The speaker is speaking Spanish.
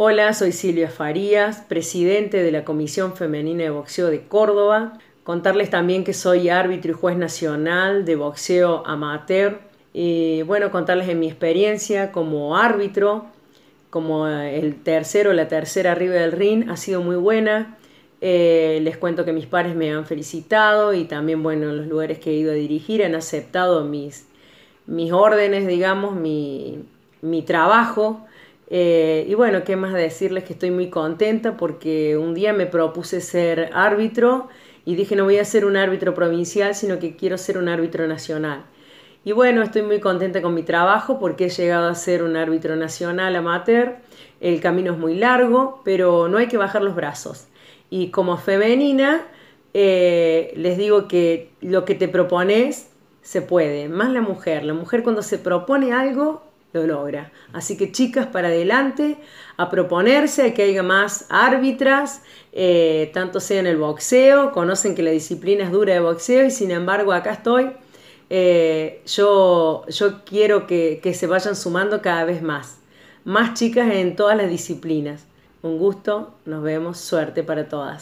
Hola, soy Silvia Farías, presidente de la Comisión Femenina de Boxeo de Córdoba. Contarles también que soy árbitro y juez nacional de boxeo amateur. Y bueno, contarles en mi experiencia como árbitro, como eh, el tercero, la tercera arriba del ring, ha sido muy buena. Eh, les cuento que mis pares me han felicitado y también, bueno, los lugares que he ido a dirigir han aceptado mis, mis órdenes, digamos, mi, mi trabajo. Eh, y bueno, ¿qué más decirles? Que estoy muy contenta porque un día me propuse ser árbitro y dije no voy a ser un árbitro provincial, sino que quiero ser un árbitro nacional. Y bueno, estoy muy contenta con mi trabajo porque he llegado a ser un árbitro nacional amateur. El camino es muy largo, pero no hay que bajar los brazos. Y como femenina, eh, les digo que lo que te propones se puede, más la mujer. La mujer cuando se propone algo lo logra. Así que chicas, para adelante, a proponerse, a que haya más árbitras, eh, tanto sea en el boxeo, conocen que la disciplina es dura de boxeo y sin embargo acá estoy. Eh, yo, yo quiero que, que se vayan sumando cada vez más, más chicas en todas las disciplinas. Un gusto, nos vemos, suerte para todas.